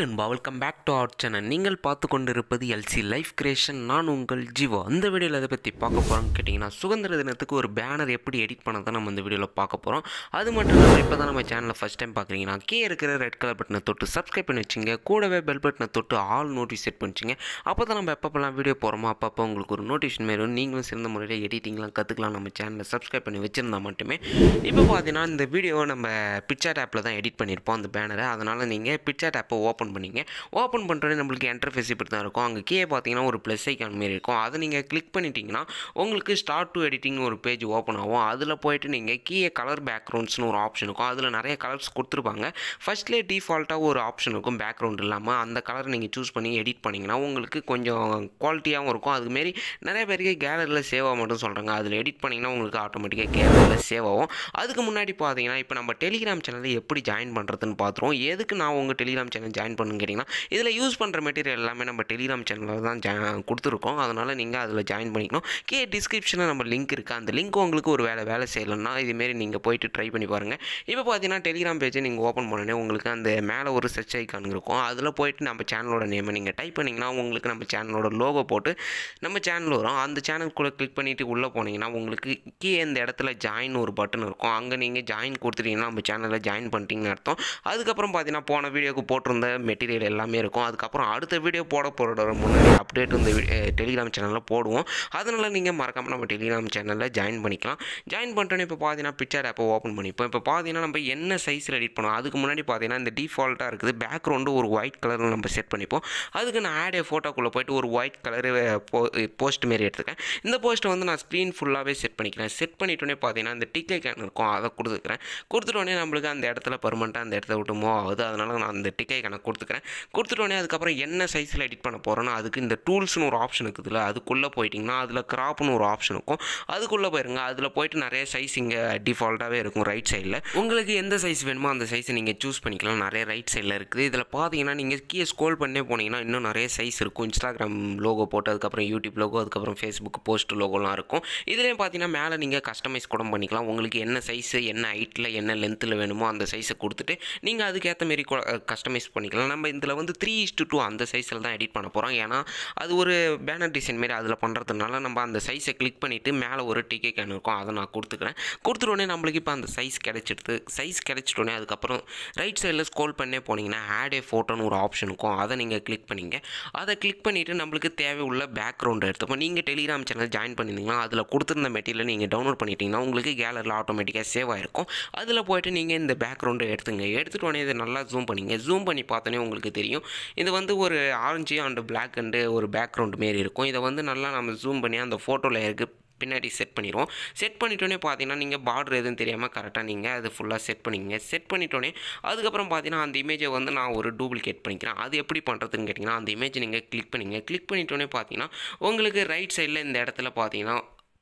நண்பா welcome back to our channel நீங்கள் பார்த்து கொண்டிருப்பது எல்சி லைஃப் கிரியேஷன் நான் உங்கள் ஜிவோ அந்த வீடியோவில் அதை பற்றி பார்க்க போகிறோம் கேட்டிங்கன்னா சுதந்திர தினத்துக்கு ஒரு பேனர் எப்படி எடிட் பண்ண தான் நம்ம இந்த வீடியோவில் பார்க்க போகிறோம் அது மட்டும் இல்லாமல் இப்போ தான் நம்ம சேனலில் ஃபஸ்ட் டைம் பார்க்குறீங்கன்னா கீழே இருக்கிற ரெட் கலர் பட்டனை தொட்டு சப்ஸ்கிரைப் பண்ணி வச்சுங்க கூடவே பெல் பட்டனை தொட்டு ஆல் நோட்டீஸ் செட் பண்ணிச்சிங்க அப்போ தான் நம்ம எப்பப்பெல்லாம் வீடியோ போகிறோமோ அப்பப்போ உங்களுக்கு ஒரு நோட்டிஃபிகேஷன் மேலும் நீங்களும் சிறந்த முறையில் எடிட்டிங்லாம் கற்றுக்கலாம் நம்ம சேனலில் சப்ஸ்கிரைப் பண்ணி வச்சுருந்தா மட்டுமே இப்போ பார்த்தீங்கன்னா இந்த வீடியோவை நம்ம பிக்சர் ஆப்பில் தான் எடிட் பண்ணியிருப்போம் அந்த பேனரை அதனால் நீங்கள் பிக்சர் ஆப்பை ஓப்பன் ஓப்பன் பண்ணிங்க ஓப்பன் பண்ணுறது நம்மளுக்கு என்டர்ஃபேஸ் இப்படி தான் இருக்கும் அங்கே கீழே பார்த்தீங்கன்னா ஒரு ப்ளஸ் ஐக்கான் மாரி இருக்கும் அதை நீங்கள் கிளிக் பண்ணிட்டீங்கன்னா உங்களுக்கு ஸ்டார்ட் டு எடிட்டிங் ஒரு பேஜ் ஓப்பன் ஆகும் அதில் போயிட்டு நீங்கள் கீழே கலர் பேக்ரவுண்ட்ஸ்னு ஒரு ஆப்ஷன் இருக்கும் அதில் நிறைய கலர்ஸ் கொடுத்துருப்பாங்க ஃபஸ்ட்லேயே டிஃபால்ட்டாக ஒரு ஆப்ஷன் இருக்கும் பேக்ரவுண்ட் இல்லாமல் அந்த கலர் நீங்கள் சூஸ் பண்ணி எடிட் பண்ணிங்கன்னா உங்களுக்கு கொஞ்சம் குவாலிட்டியாகவும் இருக்கும் அதுமாரி நிறைய பேருக்கு கேலரியில் சேவ் ஆக மட்டும் சொல்கிறாங்க அதில் எடிட் பண்ணிங்கன்னா உங்களுக்கு ஆட்டோமேட்டிக்காக கேலரியில் சேவ் ஆகும் அதுக்கு முன்னாடி பார்த்தீங்கன்னா இப்போ நம்ம டெலிகிராம் சேனலில் எப்படி ஜாயின் பண்ணுறதுன்னு பார்த்துருவோம் எதுக்கு நான் உங்கள் டெலிகிராம் சேனல் ஜாயின் பண்ணுன்னு கேட்டிங்கன்னா இதில் யூஸ் பண்ணுற மெட்டீரியல் எல்லாமே நம்ம டெலிகிராம் சேனலில் தான் ஜா கொடுத்துருக்கோம் அதனால் நீங்கள் அதில் ஜாயின் பண்ணிக்கணும் கே டிஸ்கிரிப்ஷனில் நம்ம லிங்க் இருக்குது அந்த லிங்க் உங்களுக்கு ஒரு வேலை வேலை செய்யலைன்னா இதுமாரி நீங்கள் போயிட்டு ட்ரை பண்ணி பாருங்கள் இப்போ பார்த்தீங்கன்னா டெலிகிராம் பேஜை நீங்கள் ஓப்பன் பண்ணோடனே உங்களுக்கு அந்த மேலே ஒரு சர்ச் ஐக்கான் இருக்கும் அதில் போயிட்டு நம்ம சேனலோட நேமை நீங்கள் டைப் பண்ணிங்கன்னா உங்களுக்கு நம்ம சேனலோட லோகோ போட்டு நம்ம சேனல் வரும் அந்த சேனலுக்குள்ளே கிளிக் பண்ணிவிட்டு உள்ளே போனீங்கன்னா உங்களுக்கு கீழே இந்த இடத்துல ஜாயின் ஒரு பட்டன் இருக்கும் அங்கே நீங்கள் ஜாயின் கொடுத்துட்டீங்கன்னா நம்ம சேனலில் ஜாயின் பண்ணிட்டீங்கன்னு அர்த்தம் அதுக்கப்புறம் பார்த்தீங்கன்னா போன வீடியோக்கு போட்டிருந்த மெட்டீரியல் எல்லாமே இருக்கும் அதுக்கப்புறம் அடுத்த வீடியோ போட போகிற முன்னாடி அப்டேட் இந்த டெலிகிராம் சேனலில் போடுவோம் அதனால் நீங்கள் மறக்காமல் நம்ம டெலிகிராம் சேனலில் ஜாயின் பண்ணிக்கலாம் ஜாயின் பண்ணிட்டோன்னே இப்போ பார்த்தீங்கன்னா பிக்சர் ஆப்பை ஓப்பன் பண்ணிப்போம் இப்போ பார்த்தீங்கன்னா நம்ம என்ன சைஸில் எடிட் பண்ணுவோம் அதுக்கு முன்னாடி பார்த்தீங்கன்னா இந்த டிஃபால்ட்டாக இருக்குது பேக்ரவுண்டு ஒரு ஒயிட் கலரில் நம்ம செட் பண்ணிப்போம் அதுக்கு நான் ஆடே ஃபோட்டோக்குள்ளே போயிட்டு ஒரு ஒயிட் கலரு போ போஸ்ட் மாரி எடுத்துக்கேன் இந்த போஸ்ட்டை வந்து நான் ஸ்க்ரீன் ஃபுல்லாகவே செட் பண்ணிக்கிறேன் செட் பண்ணிட்டோன்னே பார்த்தீங்கன்னா இந்த டிக்கெட் கேன் இருக்கும் அதை கொடுத்துக்கிறேன் கொடுத்துட்டோன்னே நம்மளுக்கு அந்த இடத்துல பர்மனெண்ட்டாக அந்த இடத்த விட்டுமோ ஆகுது அதனால் நான் அந்த டிக்கெட் கணக்கு கொடுத்துக்கிறேன் கொடுத்துட்டோன்னே அதுக்கப்புறம் என்ன சைஸில் எடிட் பண்ண போகிறோன்னா அதுக்கு இந்த டூல்ஸ்னு ஒரு ஆப்ஷன் இருக்குதுல்ல அதுக்குள்ளே போயிட்டிங்கன்னா அதில் கிராப்னு ஒரு ஆப்ஷன் இருக்கும் அதுக்குள்ளே போயிருங்க அதில் போயிட்டு நிறைய சைஸ் இங்கே டிஃபால்ட்டாகவே இருக்கும் ரைட் சைடில் உங்களுக்கு எந்த சைஸ் வேணுமோ அந்த சைஸை நீங்கள் சூஸ் பண்ணிக்கலாம் நிறைய ரைட் சைடில் இருக்குது இதில் பார்த்தீங்கன்னா நீங்கள் கீழே ஸ்கோல் பண்ணே போனீங்கன்னா இன்னும் நிறைய சைஸ் இருக்கும் இன்ஸ்டாகிராம் லோகோ போட்டு அதுக்கப்புறம் யூடியூப் லோகோ அதுக்கப்புறம் ஃபேஸ்புக் போஸ்ட் லோகோலாம் இருக்கும் இதுலேயும் பார்த்தீங்கன்னா மேலே நீங்கள் கஸ்டமைஸ் கூட பண்ணிக்கலாம் உங்களுக்கு என்ன சைஸு என்ன ஹைட்டில் என்ன லென்த்தில் வேணுமோ அந்த சைஸை கொடுத்துட்டு நீங்கள் அதுக்கேற்ற மாரி கஸ்டமைஸ் பண்ணிக்கலாம் பண்ணிக்கலாம் நம்ம இதில் வந்து த்ரீ இஸ்டு டூ அந்த சைஸில் தான் எடிட் பண்ண போகிறோம் ஏன்னா அது ஒரு பேனர் டிசைன் மாரி அதில் பண்ணுறதுனால நம்ம அந்த சைஸை கிளிக் பண்ணிவிட்டு மேலே ஒரு டிக்கே கேன் இருக்கும் அதை நான் கொடுத்துக்கிறேன் கொடுத்துட்டோடனே நம்மளுக்கு இப்போ அந்த சைஸ் கிடச்சிடுது சைஸ் கிடச்சிட்டோடனே அதுக்கப்புறம் ரைட் சைடில் ஸ்க்ரோல் பண்ணே போனீங்கன்னா ஆட் ஏ ஃபோட்டோன்னு ஒரு ஆப்ஷன் இருக்கும் அதை நீங்கள் கிளிக் பண்ணிங்க அதை கிளிக் பண்ணிவிட்டு நம்மளுக்கு தேவை உள்ள பேக்ரவுண்ட் எடுத்துப்போம் நீங்கள் டெலிகிராம் சேனல் ஜாயின் பண்ணியிருந்தீங்கன்னா அதில் கொடுத்துருந்த மெட்டீரியல் நீங்கள் டவுன்லோட் பண்ணிட்டீங்கன்னா உங்களுக்கு கேலரியில் ஆட்டோமேட்டிக்காக சேவ் ஆயிருக்கும் அதில் போய்ட்டு நீங்கள் இந்த பேக்ரவுண்டு எடுத்துங்க எடுத்துகிட்டு உடனே இதை நல்லா ஜூம் பண்ணிங்க ஜூம் பண்ணி பார்த்து பார்த்தோன்னே உங்களுக்கு தெரியும் இது வந்து ஒரு ஆரஞ்சு அண்டு பிளாக் அண்டு ஒரு பேக்ரவுண்ட் மாரி இருக்கும் இதை வந்து நல்லா நம்ம ஜூம் பண்ணி அந்த ஃபோட்டோவில் இருக்குது பின்னாடி செட் பண்ணிடுவோம் செட் பண்ணிட்டோன்னே பார்த்தீங்கன்னா நீங்கள் பார்டர் எதுவும் தெரியாமல் கரெக்டாக நீங்கள் அது ஃபுல்லாக செட் பண்ணிங்க செட் பண்ணிட்டோன்னே அதுக்கப்புறம் பார்த்தீங்கன்னா அந்த இமேஜை வந்து நான் ஒரு டூப்ளிகேட் பண்ணிக்கிறேன் அது எப்படி பண்ணுறதுன்னு கேட்டிங்கன்னா அந்த இமேஜை நீங்கள் கிளிக் பண்ணிங்க கிளிக் பண்ணிட்டோன்னே பார்த்தீங்கன்னா உங்களுக்கு ரைட் சைடில் இந்த இடத்துல பார்த்தீங்கன்னா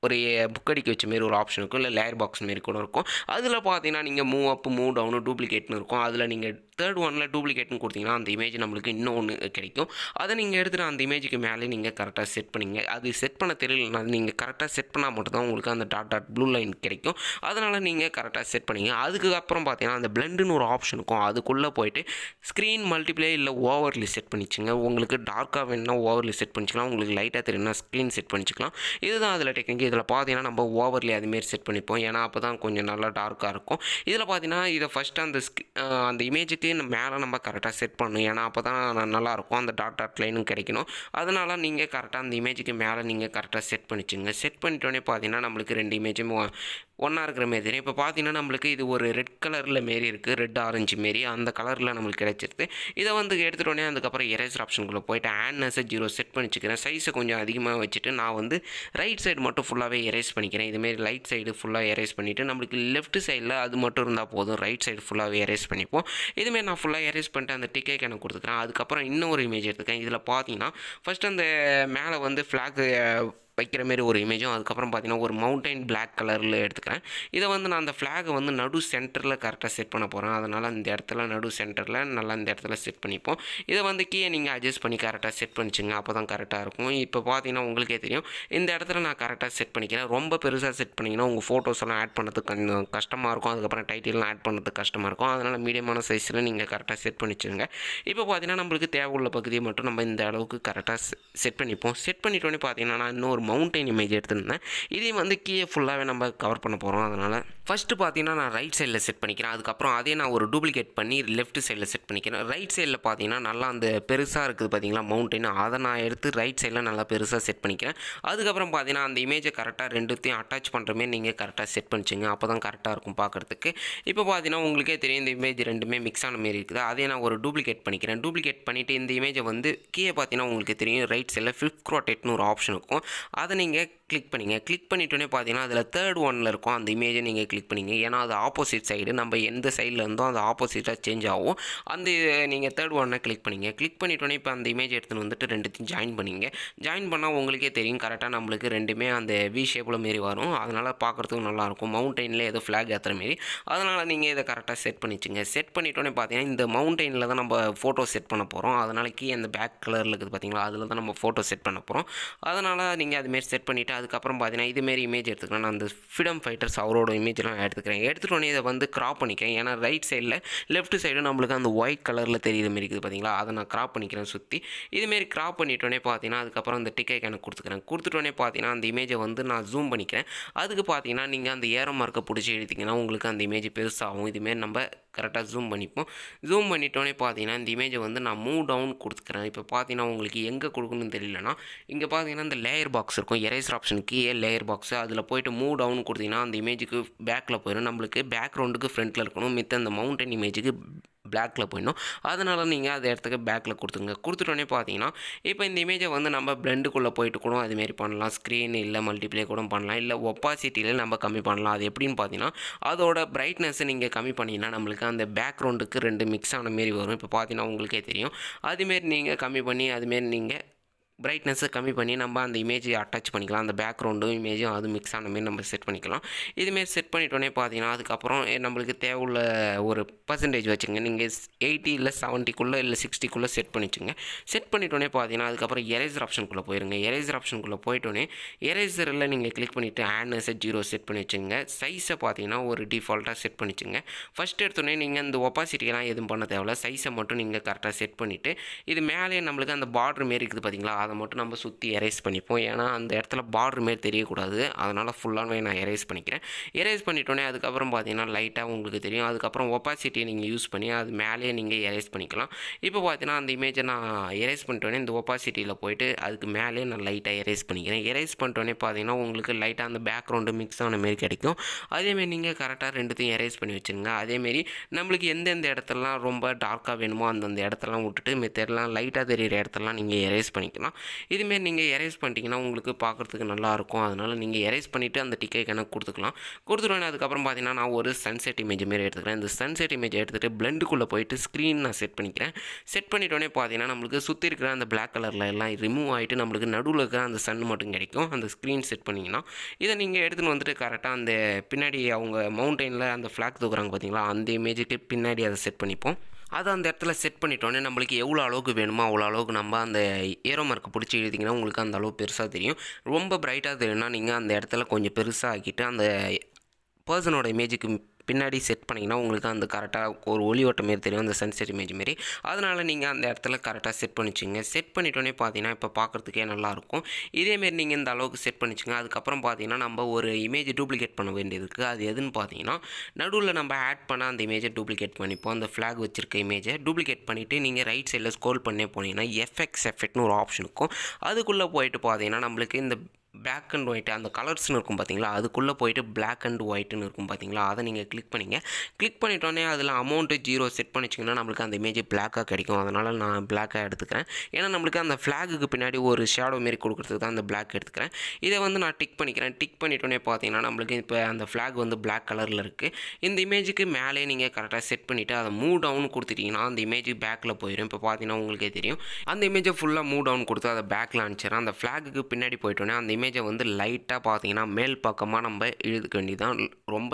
ஒரு புக்கடிக்கு வச்ச மாரி ஒரு ஆப்ஷன் இருக்கும் இல்லை லேயர் பாக்ஸ் மாரி கூட இருக்கும் அதில் பார்த்தீங்கன்னா நீங்கள் மூவ் அப் மூவ் டவுனு டூப்ளிகேட்னு இருக்கும் அதில் நீங்கள் தேர்ட் ஒனில் டூப்ளிகேட்னு கொடுத்தீங்கன்னா அந்த இமேஜ் நம்மளுக்கு இன்னொன்று கிடைக்கும் அதை நீங்கள் எடுத்துகிட்டு அந்த இமேஜுக்கு மேலே நீங்கள் கரெக்டாக செட் பண்ணிங்க அது செட் பண்ண தெரியலனா நீங்கள் கரெக்டாக செட் பண்ணால் மட்டும்தான் உங்களுக்கு அந்த டாட் டாட் ப்ளூ லைன் கிடைக்கும் அதனால் நீங்கள் கரெக்டாக செட் பண்ணிங்க அதுக்கப்புறம் பார்த்தீங்கன்னா அந்த பிளெண்டுன்னு ஒரு ஆப்ஷன் இருக்கும் அதுக்குள்ளே போயிட்டு ஸ்க்ரீன் மல்டிப்ளே இல்லை ஓவர்லி செட் பண்ணிச்சுங்க உங்களுக்கு டார்க்காக வேணும்னா ஓவர்லி செட் பண்ணிச்சுக்கலாம் உங்களுக்கு லைட்டாக தெரியும்னா ஸ்க்ரீன் செட் பண்ணிச்சுக்கலாம் இதுதான் அதில் டெக்னிக் இதில் பார்த்தீங்கன்னா நம்ம ஓவர்லி அதுமாரி செட் பண்ணிப்போம் ஏன்னா அப்போ தான் கொஞ்சம் நல்லா டார்க்காக இருக்கும் இதில் பார்த்தீங்கன்னா இதை ஃபஸ்ட்டு அந்த அந்த இமேஜுக்கு மேலே நம்ம கரெக்டாக செட் பண்ணணும் ஏன்னா அப்போ தான் நல்லாயிருக்கும் அந்த டாட் டாட் லைனும் கிடைக்கணும் அதனால் நீங்கள் கரெக்டாக அந்த இமேஜுக்கு மேலே நீங்கள் கரெக்டாக செட் பண்ணிச்சுங்க செட் பண்ணிட்டோன்னே பார்த்தீங்கன்னா நம்மளுக்கு ரெண்டு இமேஜும் ஒன்றா இருக்கிற மாரி தெரியும் இப்போ பார்த்தீங்கன்னா நம்மளுக்கு இது ஒரு ரெட் கலரில் மாரி இருக்குது ரெட் ஆரஞ்சு மாரி அந்த கலரில் நம்மளுக்கு கிடச்சிருது இதை வந்து எடுத்துகிட்டோன்னே அதுக்கப்புறம் எரேசர் ஆப்ஷனுக்குள்ளே போயிட்டு ஆண்ட்னஸை ஜீரோ செட் பண்ணிச்சுக்கிறேன் சைஸை கொஞ்சம் அதிகமாக வச்சுட்டு நான் வந்து ரைட் சைடு மட்டும் ஃபுல் ஃபுல்லாகவே எரேஸ் பண்ணிக்கிறேன் இதுமாரி லைட் சைடு ஃபுல்லாக எரேஸ் பண்ணிவிட்டு நம்மளுக்கு லெஃப்ட் சைடில் அது மட்டும் இருந்தால் போதும் ரைட் சைடு ஃபுல்லாகவே எரேஸ் பண்ணிப்போம் இதுமாரி நான் ஃபுல்லாக எரேஸ் பண்ணிட்டு அந்த டிக்கெட் எனக்கு கொடுத்துக்கிறேன் அதுக்கப்புறம் இன்னொரு இமேஜ் எடுத்துக்கேன் இதில் பார்த்தீங்கன்னா ஃபஸ்ட் அந்த மேலே வந்து ஃப்ளாக் வைக்கிற மாரி ஒரு இமேஜும் அதுக்கப்புறம் பார்த்தீங்கன்னா ஒரு மவுண்டைன் பிளாக் கலரில் எடுத்துக்கிறேன் இதை வந்து நான் அந்த ஃப்ளாகை வந்து நடு சென்டரில் கரெக்டாக செட் பண்ண போகிறேன் அதனால் அந்த இடத்துல நடு சென்டரில் நல்லா இந்த இடத்துல செட் பண்ணிப்போம் இதை வந்து கீழே நீங்கள் அட்ஜஸ்ட் பண்ணி கரெக்டாக செட் பண்ணிச்சுங்க அப்போ தான் கரெக்டாக இருக்கும் இப்போ பார்த்தீங்கன்னா உங்களுக்கே தெரியும் இந்த இடத்துல நான் கரெக்டாக செட் பண்ணிக்கிறேன் ரொம்ப பெருசாக செட் பண்ணிங்கன்னா உங்கள் ஃபோட்டோஸ் எல்லாம் ஆட் பண்ணுறதுக்கு கொஞ்சம் கஷ்டமாக இருக்கும் அதுக்கப்புறம் டைட்டிலெலாம் ஆட் பண்ணுறதுக்கு கஷ்டமாக இருக்கும் அதனால் மீடியமான சைஸில் நீங்கள் கரெக்டாக செட் பண்ணிச்சுங்க இப்போ பார்த்தீங்கன்னா நம்மளுக்கு தேவை உள்ள பகுதியை மட்டும் நம்ம இந்த அளவுக்கு கரெக்டாக செட் பண்ணிப்போம் செட் பண்ணிட்டோன்னே பார்த்தீங்கன்னா நான் இன்னும் மவுண்டைன் இமேஜ் எடுத்துருந்தேன் இதையும் வந்து கீழே ஃபுல்லாகவே நம்ம கவர் பண்ண போகிறோம் அதனால் ஃபஸ்ட்டு பார்த்தீங்கன்னா நான் ரைட் சைடில் செட் பண்ணிக்கிறேன் அதுக்கப்புறம் அதே நான் ஒரு டூப்ளிகேட் பண்ணி லெஃப்ட் சைடில் செட் பண்ணிக்கிறேன் ரைட் சைடில் பார்த்தீங்கன்னா நல்லா அந்த பெருசாக இருக்குது பார்த்தீங்களா மவுண்டைன் அதை நான் எடுத்து ரைட் சைடில் நல்லா பெருசாக செட் பண்ணிக்கிறேன் அதுக்கப்புறம் பார்த்தீங்கன்னா அந்த இமேஜை கரெக்டாக ரெண்டுத்தையும் அட்டாச் பண்ணுறமே நீங்கள் கரெக்டாக செட் பண்ணிச்சிங்க அப்போ தான் கரெக்டாக இருக்கும் பார்க்குறதுக்கு இப்போ பார்த்தீங்கன்னா உங்களுக்கே தெரியும் இந்த இமேஜ் ரெண்டுமே மிக்ஸ் ஆன மாரி இருக்குது அதே நான் ஒரு டூப்ளிகேட் பண்ணிக்கிறேன் டூப்ளிகேட் பண்ணிவிட்டு இந்த இமேஜை வந்து கீழே பார்த்தீங்கன்னா உங்களுக்கு தெரியும் ரைட் சைடில் ஃபிளிப் க்ரோட்டேட்னு ஒரு ஆப்ஷன் இருக்கும் அதை நீங்கள் கிளிக் பண்ணிங்க கிளிக் பண்ணிட்டோன்னே பார்த்தீங்கன்னா அதில் தேர்ட் ஒனில் இருக்கும் அந்த இமேஜை நீங்கள் கிளிக் பண்ணிங்க ஏன்னா அது ஆப்போசிட் சைடு நம்ம எந்த சைடில் இருந்தோ அது ஆப்போசிட்டாக சேஞ்ச் ஆகும் அந்த நீங்கள் தேர்ட் ஒன்னை கிளிக் பண்ணிங்க கிளிக் பண்ணிட்டோன்னே இப்போ அந்த இமேஜ் எடுத்துன்னு வந்துட்டு ரெண்டுத்தையும் ஜாயின் பண்ணிங்க ஜாயின் பண்ணால் உங்களுக்கே தெரியும் கரெக்டாக நம்மளுக்கு ரெண்டுமே அந்த வி ஷேப்பில் மாரி வரும் அதனால் பார்க்குறதுக்கு நல்லாயிருக்கும் மவுண்டெயினில் ஏதோ ஃப்ளாக் ஏற்றுற மாரி அதனால் நீங்கள் இதை கரெக்டாக செட் பண்ணிச்சுங்க செட் பண்ணிட்டோன்னே பார்த்தீங்கன்னா இந்த மவுண்டெயினில் தான் நம்ம ஃபோட்டோ செட் பண்ண போகிறோம் அதனால் கீ அந்த பேக் கலரில் இருக்குது பார்த்தீங்களா அதில் தான் நம்ம ஃபோட்டோ செட் பண்ண போகிறோம் அதனால் நீங்கள் அதுமாரி செட் பண்ணிவிட்டு அதுக்கப்புறம் பார்த்தீங்கன்னா இதுமாரி இமேஜ் எடுத்துக்கலாம் நான் அந்த ஃப்ரீடம் ஃபைட்டர்ஸ் அவரோட இமேஜ்லாம் எடுத்துக்கிறேன் எடுத்துகிட்டோடனே இதை வந்து க்ராப் பண்ணிக்கிறேன் ஏன்னா ரைட் சைடில் லெஃப்ட் சைடும் நம்மளுக்கு அந்த ஒயிட் கலரில் தெரியுது மாரி இருக்குது பார்த்தீங்களா அதை நான் க்ராப் பண்ணிக்கிறேன் சுற்றி இதுமாரி க்ராப் பண்ணிட்டோன்னே பார்த்தீங்கன்னா அதுக்கப்புறம் அந்த டிக்கெட் எனக்கு கொடுத்துக்கிறேன் கொடுத்துட்டோன்னே பார்த்தீங்கன்னா அந்த இமேஜை வந்து நான் ஜூம் பண்ணிக்கிறேன் அதுக்கு பார்த்தீங்கன்னா நீங்கள் அந்த ஏரோ மார்க்கை பிடிச்சி எடுத்திங்கன்னா உங்களுக்கு அந்த இமேஜ் பெருசாகும் இதுமாரி நம்ம கரெக்டாக ஜூம் பண்ணிப்போம் ஜூம் பண்ணிட்டோன்னே பார்த்தீங்கன்னா இந்த இமேஜை வந்து நான் மூவ் டவுன் கொடுத்துக்கிறேன் இப்போ பார்த்தீங்கன்னா உங்களுக்கு எங்கே கொடுக்கணும்னு தெரியலனா இங்கே பார்த்தீங்கன்னா இந்த லேயர் பாக்ஸ் இருக்கும் எரேசர் ஆப்ஷன் ஆப்ஷன் கீழே லேயர் பாக்ஸு அதில் போய்ட்டு மூவ் டவுன் கொடுத்தீங்கன்னா அந்த இமேஜுக்கு பேக்கில் போயிடும் நம்மளுக்கு பேக்ரவுண்டுக்கு ஃப்ரண்ட்டில் இருக்கணும் மித்த அந்த மவுண்டன் இமேஜுக்கு பிளாக்கில் போயிடணும் அதனால் நீங்கள் அதை இடத்துக்கு பேக்கில் கொடுத்துங்க கொடுத்துட்டோன்னே பார்த்தீங்கன்னா இப்போ இந்த இமேஜை வந்து நம்ம ப்ளெண்டுக்குள்ளே போயிட்டு கூட அதுமாரி பண்ணலாம் ஸ்க்ரீன் இல்லை மல்டிப்ளே கூட பண்ணலாம் இல்லை ஒப்பாசிட்டியில் நம்ம கம்மி பண்ணலாம் அது எப்படின்னு பார்த்தீங்கன்னா அதோட பிரைட்னஸ்ஸை நீங்கள் கம்மி பண்ணிங்கன்னா நம்மளுக்கு அந்த பேக்ரவுண்டுக்கு ரெண்டு மிக்ஸ் ஆன மாரி வரும் இப்போ பார்த்தீங்கன்னா உங்களுக்கே தெரியும் அதுமாரி நீங்கள் கம்மி பண்ணி அதுமாரி நீங்கள் பிரைட்னஸ்ஸை கம்மி பண்ணி நம்ம அந்த இமேஜை அட்டாச் பண்ணிக்கலாம் அந்த பேக்ரவுண்டும் இமேஜும் அது மிக்ஸ் ஆன மாரி நம்ம செட் பண்ணிக்கலாம் இதுமாரி செட் பண்ணிட்டோன்னே பார்த்தீங்கன்னா அதுக்கப்புறம் நம்மளுக்கு தேவையுள்ள ஒரு பர்சன்டேஜ் வச்சுங்க நீங்கள் எயிட்டி இல்லை செவன்ட்டிக்குள்ளே இல்லை சிக்ஸ்ட்டிக்குள்ளே செட் பண்ணிச்சுங்க செட் பண்ணிட்டோன்னே பார்த்தீங்கன்னா அதுக்கப்புறம் எரேசர் ஆப்ஷனுக்குள்ளே போயிருங்க எரேசர் ஆப்ஷனுக்குள்ளே போயிட்டோன்னே எரேசரில் நீங்கள் கிளிக் பண்ணிவிட்டு செட் ஜீரோ செட் பண்ணி வச்சுங்க சைஸை பார்த்தீங்கன்னா ஒரு டிஃபால்ட்டாக செட் பண்ணிச்சுங்க ஃபஸ்ட் எடுத்தோடனே நீங்கள் இந்த ஒப்பாசிட்டியெல்லாம் எதுவும் பண்ண தேவையில்ல சைஸை மட்டும் நீங்கள் கரெக்டாக செட் பண்ணிவிட்டு இது மேலே நம்மளுக்கு அந்த பார்டர் மாரி இருக்குது பார்த்தீங்களா அதை மட்டும் நம்ம சுற்றி எரேஸ் பண்ணிப்போம் ஏன்னா அந்த இடத்துல பார்டர் மாரி தெரியக்கூடாது அதனால் ஃபுல்லாகவே நான் எரேஸ் பண்ணிக்கிறேன் எரேஸ் பண்ணிட்டோன்னே அதுக்கப்புறம் பார்த்தீங்கன்னா லைட்டாக உங்களுக்கு தெரியும் அதுக்கப்புறம் ஒப்பாசிட்டியை நீங்கள் யூஸ் பண்ணி அது மேலேயே நீங்கள் எரேஸ் பண்ணிக்கலாம் இப்போ பார்த்தீங்கன்னா அந்த இமேஜை நான் எரேஸ் பண்ணிட்டோன்னே இந்த ஒப்பாசிட்டியில் போயிட்டு அதுக்கு மேலேயே நான் லைட்டாக எரேஸ் பண்ணிக்கிறேன் எரேஸ் பண்ணிட்டோன்னே பார்த்தீங்கன்னா உங்களுக்கு லைட்டாக அந்த பேக்ரவுண்டு மிக்ஸ் ஆன மாரி கிடைக்கும் அதேமாரி நீங்கள் கரெக்டாக ரெண்டுத்தையும் எரேஸ் பண்ணி வச்சுருங்க அதேமாரி நம்மளுக்கு எந்தெந்த இடத்துலலாம் ரொம்ப டார்க்காக வேணுமோ அந்தந்த இடத்தெல்லாம் விட்டுட்டு மெத்தெல்லாம் லைட்டாக தெரியிற இடத்தெல்லாம் நீங்கள் எரேஸ் பண்ணிக்கலாம் இதுமாரி நீங்கள் எரேஸ் பண்ணிட்டீங்கன்னா உங்களுக்கு பார்க்குறதுக்கு நல்லாயிருக்கும் அதனால் நீங்கள் எரேஸ் பண்ணிவிட்டு அந்த டிக்கெட் எனக்கு கொடுத்துக்கலாம் கொடுத்துருவேன் அதுக்கப்புறம் பார்த்தீங்கன்னா நான் ஒரு சன்செட் இமேஜ் மாரி எடுத்துக்கிறேன் இந்த சன்செட் இமேஜ் எடுத்துகிட்டு பிளண்டுக்குள்ளே போயிட்டு ஸ்க்ரீன் நான் செட் பண்ணிக்கிறேன் செட் பண்ணிட்டோடனே பார்த்தீங்கன்னா நம்மளுக்கு சுற்றி இருக்கிற அந்த பிளாக் கலரில் எல்லாம் ரிமூவ் ஆகிட்டு நம்மளுக்கு நடுவில் இருக்கிற அந்த சன் மட்டும் கிடைக்கும் அந்த ஸ்க்ரீன் செட் பண்ணிங்கன்னா இதை நீங்கள் எடுத்துன்னு வந்துட்டு கரெக்டாக அந்த பின்னாடி அவங்க மவுண்டெயினில் அந்த ஃப்ளாக் தூக்குறாங்க பார்த்தீங்களா அந்த இமேஜுக்கு பின்னாடி அதை செட் பண்ணிப்போம் அதை அந்த இடத்துல செட் பண்ணிட்டோன்னே நம்மளுக்கு எவ்வளோ அளவுக்கு வேணுமோ அவ்வளோ அளவுக்கு நம்ம அந்த ஏரோ மார்க்கை பிடிச்சி எழுதிங்கன்னா உங்களுக்கு அந்த அளவுக்கு பெருசாக தெரியும் ரொம்ப ப்ரைட்டாக தெரியும்னா நீங்கள் அந்த இடத்துல கொஞ்சம் பெருசாக ஆக்கிட்டு அந்த பர்சனோட இமேஜுக்கு பின்னாடி செட் பண்ணிங்கன்னா உங்களுக்கு அந்த கரெக்டாக ஒரு ஒளி ஓட்டம் மாரி தெரியும் அந்த சன்செட் இமேஜ் மாரி அதனால் நீங்கள் அந்த இடத்துல கரெக்டாக செட் பண்ணிச்சிங்க செட் பண்ணிட்டோன்னே பார்த்தீங்கன்னா இப்போ பார்க்குறதுக்கே நல்லாயிருக்கும் இதேமாரி நீங்கள் இந்த அளவுக்கு செட் பண்ணிச்சிங்க அதுக்கப்புறம் பார்த்தீங்கன்னா நம்ம ஒரு இமேஜ் டூப்ளிகேட் பண்ண வேண்டியது இருக்குது அது எதுன்னு பார்த்தீங்கன்னா நடுவில் நம்ம ஆட் பண்ண அந்த இமேஜை டூப்ளிகேட் பண்ணிப்போம் அந்த ஃப்ளாக் வச்சிருக்க இமேஜை டூப்ளிகேட் பண்ணிவிட்டு நீங்கள் ரைட் சைடில் ஸ்க்ரோல் பண்ணே போனீங்கன்னா எஃப்எக்ஸ் எஃபெக்ட்னு ஒரு ஆப்ஷன் இருக்கும் அதுக்குள்ளே போயிட்டு பார்த்தீங்கன்னா நம்மளுக்கு இந்த பிளாக் அண்ட் ஒயிட் அந்த கலர்ஸ்னு இருக்கும் பார்த்தீங்களா அதுக்குள்ளே போயிட்டு பிளாக் அண்ட் ஒயிட்டுன்னு இருக்கும் பார்த்தீங்களா அதை நீங்கள் கிளிக் பண்ணிங்க கிளிக் பண்ணிட்டோன்னே அதில் அமௌண்ட்டு ஜீரோ செட் பண்ணிச்சிங்கன்னா நம்மளுக்கு அந்த இமேஜ் பிளாக்காக கிடைக்கும் அதனால் நான் பிளாக்காக எடுத்துக்கிறேன் ஏன்னா நம்மளுக்கு அந்த ஃப்ளாகுக்கு பின்னாடி ஒரு ஷேடோ மாரி கொடுக்குறதுக்கு தான் அந்த பிளாக் எடுத்துக்கிறேன் இதை வந்து நான் டிக் பண்ணிக்கிறேன் டிக் பண்ணிட்டோன்னே பார்த்தீங்கன்னா நம்மளுக்கு இப்போ அந்த ஃப்ளாக் வந்து பிளாக் கலரில் இருக்குது இந்த இமேஜுக்கு மேலே நீங்கள் கரெக்டாக செட் பண்ணிவிட்டு அதை மூவ் டவுன் கொடுத்துட்டிங்கன்னா அந்த இமேஜ் பேக்கில் போயிடும் இப்போ பார்த்தீங்கன்னா உங்களுக்கே தெரியும் அந்த இமேஜை ஃபுல்லாக மூவ் டவுன் கொடுத்து அதை பேக்கில் அனுப்பிச்சிடறேன் அந்த ஃப்ளாகுக்கு பின்னாடி போயிட்டோன்னே அந்த இமேஜ் இமேஜை வந்து லைட்டாக பார்த்தீங்கன்னா மேல் பக்கமாக நம்ம இழுத்துக்க வேண்டியதான் ரொம்ப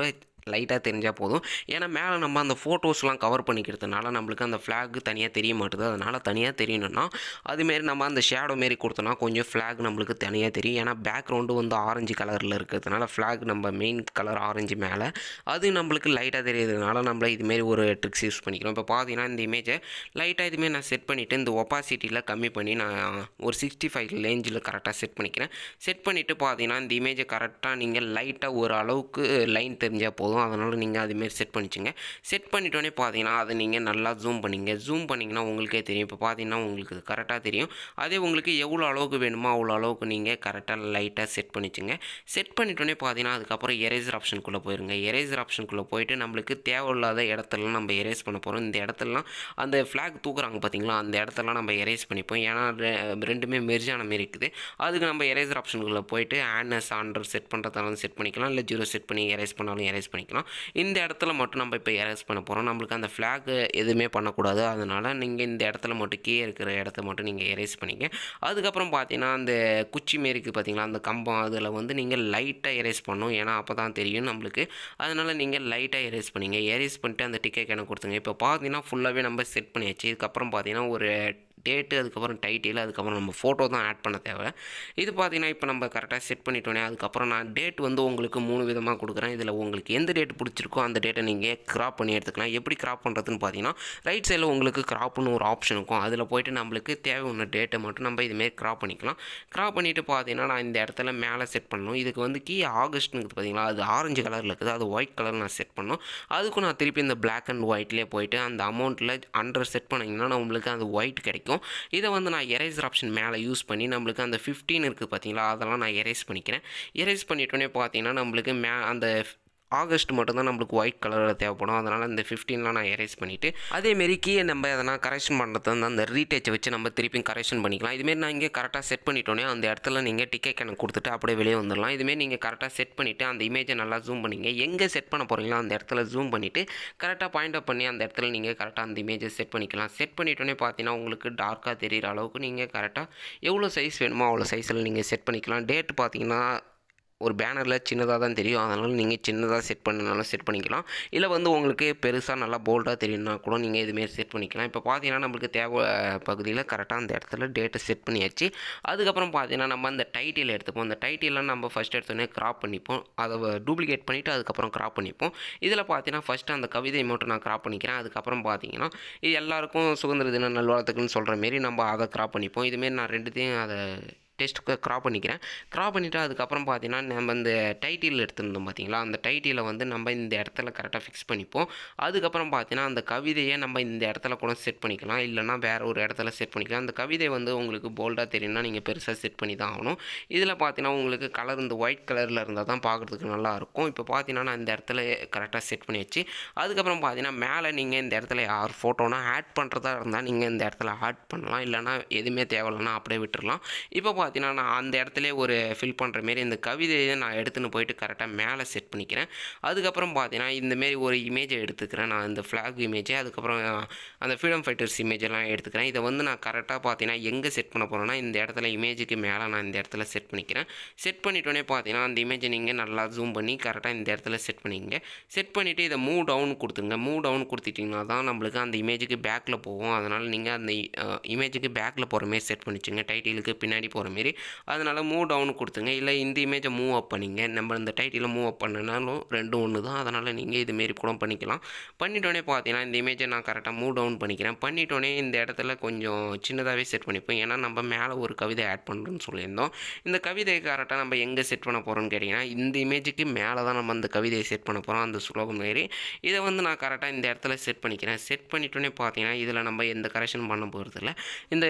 லைட்டாக தெரிஞ்சால் போதும் ஏன்னா மேலே நம்ம அந்த ஃபோட்டோஸ்லாம் கவர் பண்ணிக்கிறதுனால நம்மளுக்கு அந்த ஃப்ளாக் தனியாக தெரிய மாட்டுது அதனால் தனியாக தெரியணும்னா அதுமாரி நம்ம அந்த ஷேடோ மாரி கொடுத்தோன்னா கொஞ்சம் ஃப்ளாக் நம்மளுக்கு தனியாக தெரியும் ஏன்னா பேக்ரவுண்டு வந்து ஆரஞ்சு கலரில் இருக்கிறதுனால ஃப்ளாக் நம்ம மெயின் கலர் ஆரஞ்சு மேலே அது நம்மளுக்கு லைட்டாக தெரியறதுனால நம்மளை இதுமாரி ஒரு ட்ரிக்ஸ் யூஸ் பண்ணிக்கிறோம் இப்போ பார்த்தீங்கன்னா இந்த இமேஜை லைட்டாக இதுமாரி நான் செட் பண்ணிவிட்டு இந்த ஒப்பாசிட்டியில் கம்மி பண்ணி நான் ஒரு சிக்ஸ்டி ஃபைவ் ரேஞ்சில் கரெக்டாக செட் பண்ணிக்கிறேன் செட் பண்ணிவிட்டு பார்த்தீங்கன்னா இந்த இமேஜை கரெக்டாக நீங்கள் லைட்டாக ஒரு அளவுக்கு லைன் தெரிஞ்சால் போதும் போதும் அதனால் நீங்கள் அதுமாரி செட் பண்ணிச்சுங்க செட் பண்ணிட்டோன்னே பார்த்தீங்கன்னா அதை நீங்கள் நல்லா ஜூம் பண்ணிங்க ஜூம் பண்ணிங்கன்னா உங்களுக்கே தெரியும் இப்போ பார்த்தீங்கன்னா உங்களுக்கு கரெக்டாக தெரியும் அதே உங்களுக்கு எவ்வளோ அளவுக்கு வேணுமோ அவ்வளோ அளவுக்கு நீங்கள் கரெக்டாக லைட்டாக செட் பண்ணிச்சுங்க செட் பண்ணிட்டோன்னே பார்த்தீங்கன்னா அதுக்கப்புறம் எரேசர் ஆப்ஷனுக்குள்ளே போயிருங்க எரேசர் ஆப்ஷனுக்குள்ளே போயிட்டு நம்மளுக்கு தேவையில்லாத இடத்துலலாம் நம்ம எரேஸ் பண்ண போகிறோம் இந்த இடத்துலலாம் அந்த ஃப்ளாக் தூக்குறாங்க பார்த்தீங்களா அந்த இடத்துலலாம் நம்ம எரேஸ் பண்ணிப்போம் ஏன்னா ரெண்டுமே மெர்ஜான மாரி இருக்குது அதுக்கு நம்ம எரேசர் ஆப்ஷனுக்குள்ளே போயிட்டு ஆன்எஸ் ஆண்டர் செட் பண்ணுறதாலும் செட் பண்ணிக்கலாம் இல்லை ஜீரோ செட் பண்ணி எரேஸ் பண்ணாலும் எரேஸ் பண்ணிக்கலாம் பண்ணிக்கலாம் இந்த இடத்துல மட்டும் நம்ம இப்போ எரேஸ் பண்ண போகிறோம் நம்மளுக்கு அந்த ஃப்ளாக் எதுவுமே பண்ணக்கூடாது அதனால் நீங்கள் இந்த இடத்துல மட்டும் கீழே இருக்கிற இடத்த மட்டும் நீங்கள் எரேஸ் பண்ணிக்க அதுக்கப்புறம் பார்த்தீங்கன்னா அந்த குச்சி மாரிக்கு பார்த்தீங்களா அந்த கம்பம் அதில் வந்து நீங்கள் லைட்டாக எரேஸ் பண்ணும் ஏன்னா அப்போ தான் தெரியும் நம்மளுக்கு அதனால் நீங்கள் லைட்டாக எரேஸ் பண்ணிங்க எரேஸ் பண்ணிட்டு அந்த டிக்கெட் எனக்கு கொடுத்துங்க இப்போ பார்த்தீங்கன்னா ஃபுல்லாகவே நம்ம செட் பண்ணியாச்சு இதுக்கப்புறம் பார்த்தீங்கன்னா ஒரு டேட்டு அதுக்கப்புறம் டைட்டில் அதுக்கப்புறம் நம்ம ஃபோட்டோ தான் ஆட் பண்ண தேவை இது பார்த்தீங்கன்னா இப்போ நம்ம கரெக்டாக செட் பண்ணிட்டோன்னே அதுக்கப்புறம் நான் டேட் வந்து உங்களுக்கு மூணு விதமாக கொடுக்குறேன் இதில் உங்களுக்கு எந்த டேட் பிடிச்சிருக்கோ அந்த டேட்டை நீங்கள் கிராப் பண்ணி எடுத்துக்கலாம் எப்படி கிராப் பண்ணுறதுன்னு பார்த்தீங்கன்னா ரைட் சைடில் உங்களுக்கு கிராப்னு ஒரு ஆப்ஷன் இருக்கும் அதில் போய்ட்டு நம்மளுக்கு தேவை உள்ள டேட்டை மட்டும் நம்ம இதுமாரி கிராப் பண்ணிக்கலாம் கிராப் பண்ணிவிட்டு பார்த்தீங்கன்னா நான் இந்த இடத்துல மேலே செட் பண்ணணும் இதுக்கு வந்து கீ ஆகஸ்ட்னு பார்த்தீங்களா அது ஆரஞ்சு கலரில் இருக்குது அது ஒயிட் கலர் நான் செட் பண்ணோம் அதுக்கும் நான் திருப்பி இந்த பிளாக் அண்ட் ஒயிட்லேயே போயிட்டு அந்த அமௌண்ட்டில் அண்டர் செட் பண்ணிங்கன்னா நம்மளுக்கு அந்த ஒயிட் கிடைக்கும் இருக்கும் இதை வந்து நான் எரேசர் ஆப்ஷன் மேலே யூஸ் பண்ணி நம்மளுக்கு அந்த ஃபிஃப்டீன் இருக்குது பார்த்தீங்களா அதெல்லாம் நான் எரேஸ் பண்ணிக்கிறேன் எரேஸ் பண்ணிட்டோன்னே பார்த்தீங்கன்னா நம்மளுக்கு மே அந்த ஆகஸ்ட் மட்டும்தான் நம்மளுக்கு ஒயிட் கலரில் தேவைப்படும் அதனால் இந்த ஃபிஃப்டீன்லாம் நான் எரேஸ் பண்ணிவிட்டு அதேமாரி கீழே நம்ம எதனா கரெக்ஷன் பண்ணுறது வந்து அந்த ரீடேச்சை வச்சு நம்ம திருப்பியும் கரெக்ஷன் பண்ணிக்கலாம் இதுமாரி நான் இங்கே கரெக்டாக செட் பண்ணிட்டோன்னே அந்த இடத்துல நீங்கள் டிக்கெட் எனக்கு கொடுத்துட்டு அப்படியே வெளியே வந்துடலாம் இதுமாரி நீங்கள் கரெக்டாக செட் பண்ணிவிட்டு அந்த இமேஜை நல்லா ஜூம் பண்ணிங்க எங்கே செட் பண்ண போகிறீங்களோ அந்த இடத்துல ஜூம் பண்ணிவிட்டு கரெக்டாக பாயிண்ட் அப் பண்ணி அந்த இடத்துல நீங்கள் கரெக்டாக அந்த இமேஜை செட் பண்ணிக்கலாம் செட் பண்ணிட்டோன்னே பார்த்தீங்கன்னா உங்களுக்கு டார்க்காக தெரிகிற அளவுக்கு நீங்கள் கரெக்டாக எவ்வளோ சைஸ் வேணுமோ அவ்வளோ சைஸில் நீங்கள் செட் பண்ணிக்கலாம் டேட் பார்த்தீங்கன்னா ஒரு பேனரில் சின்னதாக தான் தெரியும் அதனால் நீங்கள் சின்னதாக செட் பண்ணனாலும் செட் பண்ணிக்கலாம் இல்லை வந்து உங்களுக்கு பெருசாக நல்லா போல்டாக தெரியும்னா கூட நீங்கள் இதுமாரி செட் பண்ணிக்கலாம் இப்போ பார்த்தீங்கன்னா நம்மளுக்கு தேவை பகுதியில் கரெக்டாக அந்த இடத்துல டேட்டை செட் பண்ணியாச்சு அதுக்கப்புறம் பார்த்தீங்கன்னா நம்ம அந்த டைட்டில் எடுத்துப்போம் அந்த டைட்டிலாம் நம்ம ஃபஸ்ட் எடுத்தோன்னே கிராப் பண்ணிப்போம் அதை டூப்ளிகேட் பண்ணிவிட்டு அதுக்கப்புறம் கிராப் பண்ணிப்போம் இதில் பார்த்தீங்கன்னா ஃபஸ்ட்டு அந்த கவிதை மட்டும் நான் கிராப் பண்ணிக்கிறேன் அதுக்கப்புறம் பார்த்தீங்கன்னா இது எல்லாருக்கும் சுதந்திர தின நல்வாழ்த்துக்கள்னு சொல்கிற மாரி நம்ம அதை கிராப் பண்ணிப்போம் இதுமாரி நான் ரெண்டுத்தையும் அதை டெஸ்ட் க்ராப் பண்ணிக்கிறேன் க்ராப் பண்ணிவிட்டு அதுக்கப்புறம் பார்த்தீங்கன்னா நம்ம இந்த டைட்டில் எடுத்துருந்தோம் பார்த்தீங்களா அந்த டைட்டிலை வந்து நம்ம இந்த இடத்துல கரெக்டாக ஃபிக்ஸ் பண்ணிப்போம் அதுக்கப்புறம் பார்த்தீங்கன்னா அந்த கவிதையை நம்ம இந்த இடத்துல கூட செட் பண்ணிக்கலாம் இல்லைனா வேறு ஒரு இடத்துல செட் பண்ணிக்கலாம் அந்த கவிதை வந்து உங்களுக்கு போல்டாக தெரியும்னா நீங்கள் பெருசாக செட் பண்ணி தான் ஆகணும் இதில் பார்த்தீங்கன்னா உங்களுக்கு கலர் இந்த ஒயிட் கலரில் இருந்தால் தான் பார்க்குறதுக்கு நல்லாயிருக்கும் இப்போ பார்த்தீங்கன்னா நான் இந்த இடத்துல கரெக்டாக செட் பண்ணி வச்சு அதுக்கப்புறம் பார்த்தீங்கன்னா மேலே நீங்கள் இந்த இடத்துல யார் ஃபோட்டோனா ஆட் பண்ணுறதா இருந்தால் நீங்கள் இந்த இடத்துல ஆட் பண்ணலாம் இல்லைனா எதுவுமே தேவையில்லைன்னா அப்படியே விட்டுருலாம் இப்போ பார்த்தீங்கன்னா பார்த்தீங்கன்னா நான் அந்த இடத்துல ஒரு ஃபில் பண்ணுற மாரி இந்த கவிதையை நான் எடுத்துன்னு போயிட்டு கரெக்டாக மேலே செட் பண்ணிக்கிறேன் அதுக்கப்புறம் பார்த்தீங்கன்னா இந்தமாரி ஒரு இமேஜை எடுத்துக்கிறேன் நான் இந்த ஃப்ளாக் இமேஜை அதுக்கப்புறம் அந்த ஃப்ரீடம் ஃபைட்டர்ஸ் இமேஜெல்லாம் எடுத்துக்கிறேன் இதை வந்து நான் கரெக்டாக பார்த்தீங்கன்னா எங்கே செட் பண்ண போகிறேன்னா இந்த இடத்துல இமேஜுக்கு மேலே நான் இந்த இடத்துல செட் பண்ணிக்கிறேன் செட் பண்ணிட்டோன்னே பார்த்தீங்கன்னா அந்த இமேஜை நீங்கள் நல்லா ஜூம் பண்ணி கரெக்டாக இந்த இடத்துல செட் பண்ணிக்கங்க செட் பண்ணிவிட்டு இதை மூவ் டவுன் கொடுத்துங்க மூவ் டவுன் கொடுத்துட்டிங்கன்னா தான் நம்மளுக்கு அந்த இமேஜுக்கு பேக்கில் போகும் அதனால் நீங்கள் அந்த இமேஜுக்கு பேக்கில் போகிற மாதிரி செட் பண்ணிச்சுங்க டைட்டிலுக்கு பின்னாடி போகிற மாரி அதனால் மூவ் டவுன் கொடுத்துங்க இல்லை இந்த இமேஜை மூவ் அப் பண்ணிங்க நம்ம இந்த டைட்டிலை மூவ் அப் பண்ணினாலும் ரெண்டும் ஒன்று தான் அதனால் நீங்கள் இதுமாரி கூட பண்ணிக்கலாம் பண்ணிட்டோன்னே பார்த்தீங்கன்னா இந்த இமேஜை நான் கரெக்டாக மூவ் டவுன் பண்ணிக்கிறேன் பண்ணிட்டோன்னே இந்த இடத்துல கொஞ்சம் சின்னதாகவே செட் பண்ணிப்போம் ஏன்னா நம்ம மேலே ஒரு கவிதை ஆட் பண்ணுறோன்னு சொல்லியிருந்தோம் இந்த கவிதை கரெக்டாக நம்ம எங்கே செட் பண்ண போகிறோம்னு கேட்டிங்கன்னா இந்த இமேஜுக்கு மேலே தான் நம்ம அந்த கவிதையை செட் பண்ண போகிறோம் அந்த ஸ்லோகம் மாரி இதை வந்து நான் கரெக்டாக இந்த இடத்துல செட் பண்ணிக்கிறேன் செட் பண்ணிட்டோன்னே பார்த்தீங்கன்னா இதில் நம்ம எந்த கரெக்ஷன் பண்ண போகிறது இல்லை இந்த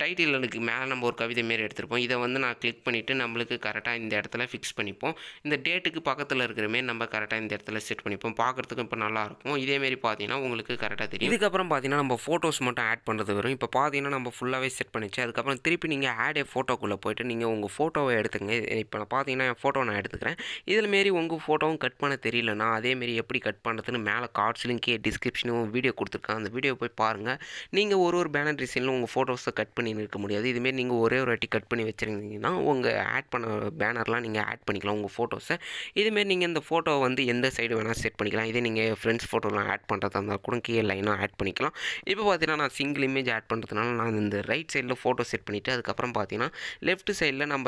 டைட்டிலுக்கு மேலே நம்ம ஒரு கவிதை மாரி எடுத்துகிட்டு கொடுத்துருப்போம் இதை வந்து நான் கிளிக் பண்ணிவிட்டு நம்மளுக்கு கரெக்டாக இந்த இடத்துல ஃபிக்ஸ் பண்ணிப்போம் இந்த டேட்டுக்கு பக்கத்தில் இருக்கிறமே நம்ம கரெக்டாக இந்த இடத்துல செட் பண்ணிப்போம் பார்க்குறதுக்கு இப்போ நல்லாயிருக்கும் இதேமாரி பார்த்தீங்கன்னா உங்களுக்கு கரெக்டாக தெரியும் இதுக்கப்புறம் பார்த்தீங்கன்னா நம்ம ஃபோட்டோஸ் மட்டும் ஆட் பண்ணுறது வரும் இப்போ பார்த்தீங்கன்னா நம்ம ஃபுல்லாகவே செட் பண்ணிச்சு அதுக்கப்புறம் திருப்பி நீங்கள் ஆடே ஃபோட்டோக்குள்ளே போய்ட்டு நீங்கள் உங்கள் ஃபோட்டோவை எடுத்துங்க இப்போ நான் பார்த்தீங்கன்னா என் ஃபோட்டோ நான் எடுத்துக்கிறேன் இதில் மாரி உங்கள் ஃபோட்டோவும் கட் பண்ண தெரியலனா அதேமாரி எப்படி கட் பண்ணுறதுன்னு மேலே கார்ட்ஸ் கே டிஸ்கிரிப்ஷனும் வீடியோ கொடுத்துருக்காங்க அந்த வீடியோ போய் பாருங்கள் நீங்கள் ஒரு ஒரு பேனர் டிசைனில் உங்கள் ஃபோட்டோஸை கட் பண்ணி நிற்க முடியாது இதுமாரி நீங்கள் ஒரே ஒரு வாட்டி கட் பண்ணி வச்சுருந்தீங்கன்னா உங்கள் ஆட் பண்ண பேனர்லாம் நீங்கள் ஆட் பண்ணிக்கலாம் உங்கள் ஃபோட்டோஸை இதுமாரி நீங்கள் இந்த ஃபோட்டோ வந்து எந்த சைடு வேணால் செட் பண்ணிக்கலாம் இதே நீங்கள் ஃப்ரெண்ட்ஸ் ஃபோட்டோலாம் ஆட் பண்ணுறதா இருந்தால் கூட கீழே லைனாக ஆட் பண்ணிக்கலாம் இப்போ பார்த்தீங்கன்னா நான் சிங்கிள் இமேஜ் ஆட் பண்ணுறதுனால நான் இந்த ரைட் சைடில் ஃபோட்டோ செட் பண்ணிவிட்டு அதுக்கப்புறம் பார்த்தீங்கன்னா லெஃப்ட் சைடில் நம்ம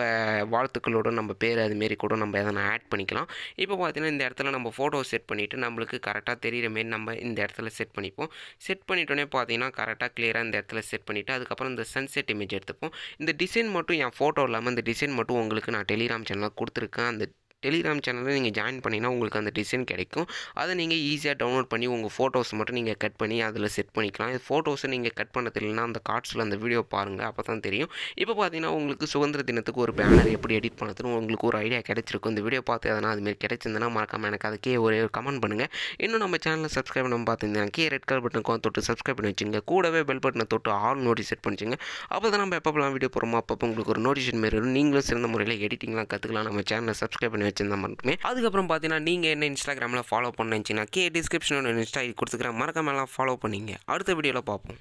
வாழ்த்துக்களோட நம்ம பேர் அதுமாரி கூட நம்ம எதனா ஆட் பண்ணிக்கலாம் இப்போ பார்த்தீங்கன்னா இந்த இடத்துல நம்ம ஃபோட்டோ செட் பண்ணிவிட்டு நம்மளுக்கு கரெக்டாக தெரிகிற மாரி நம்ம இந்த இடத்துல செட் பண்ணிப்போம் செட் பண்ணிட்டோன்னே பார்த்தீங்கன்னா கரெக்டாக கிளியராக இந்த இடத்துல செட் பண்ணிவிட்டு அதுக்கப்புறம் இந்த சன்செட் இமேஜ் எடுத்துப்போம் இந்த டிசைன் மட்டும் என் ஃபோட்டோ இல்லாமல் இந்த டிசைன் மட்டும் உங்களுக்கு நான் டெலிகிராம் சேனலில் கொடுத்துருக்கேன் அந்த டெலிகிராம் சேனலில் நீங்கள் ஜாயின் பண்ணிங்கன்னா உங்களுக்கு அந்த டிசைன் கிடைக்கும் அதை நீங்கள் ஈஸியாக டவுன்லோட் பண்ணி உங்கள் ஃபோட்டோஸ் மட்டும் நீங்கள் கட் பண்ணி அதில் செட் பண்ணிக்கலாம் இது ஃபோட்டோஸை நீங்கள் கட் பண்ணது இல்லைன்னா அந்த கார்ட்ஸில் அந்த வீடியோ பாருங்கள் அப்போ தான் தெரியும் இப்போ பார்த்தீங்கன்னா உங்களுக்கு சுதந்திர தினத்துக்கு ஒரு பேனர் எப்படி எடிட் பண்ணுறதுன்னு உங்களுக்கு ஒரு ஐடியா கிடச்சிருக்கும் இந்த வீடியோ பார்த்து எதனா அதுமாரி கிடச்சிருந்தனா மறக்காமல் எனக்கு அதுக்கே ஒரு கமெண்ட் பண்ணுங்கள் இன்னும் நம்ம சேனலில் சப்ஸ்கிரைப் நம்ம பார்த்துருந்தேன் கே ரெட் கலர் பட்டனுக்கு தொட்டு சப்ஸ்கிரைப் பண்ணி வச்சுங்க கூடவே பெல் பட்டனை தொட்டு ஆல் நோட்டீஸ் செட் பண்ணிச்சுங்க அப்போ தான் நம்ம எப்போ வீடியோ போகிறோமோ அப்பப்போ உங்களுக்கு ஒரு நோட்டிஃபிகேஷன் மாரி வரும் நீங்களும் சிறந்த முறையில் எடிட்டிங்லாம் கற்றுக்கலாம் நம்ம சேனலை சப்ஸ்கிரைப் பண்ணி அப்படின்னு வச்சிருந்தா மட்டுமே அதுக்கப்புறம் பார்த்தீங்கன்னா நீங்கள் என்ன இன்ஸ்டாகிராமில் ஃபாலோ பண்ண நினச்சிங்கன்னா கே டிஸ்கிரிப்ஷனோட இன்ஸ்டா கொடுத்துக்கிறேன் மறக்காமலாம் ஃபாலோ பண்ணிங்க அடுத்த வீடியோவில் பார்ப்போம்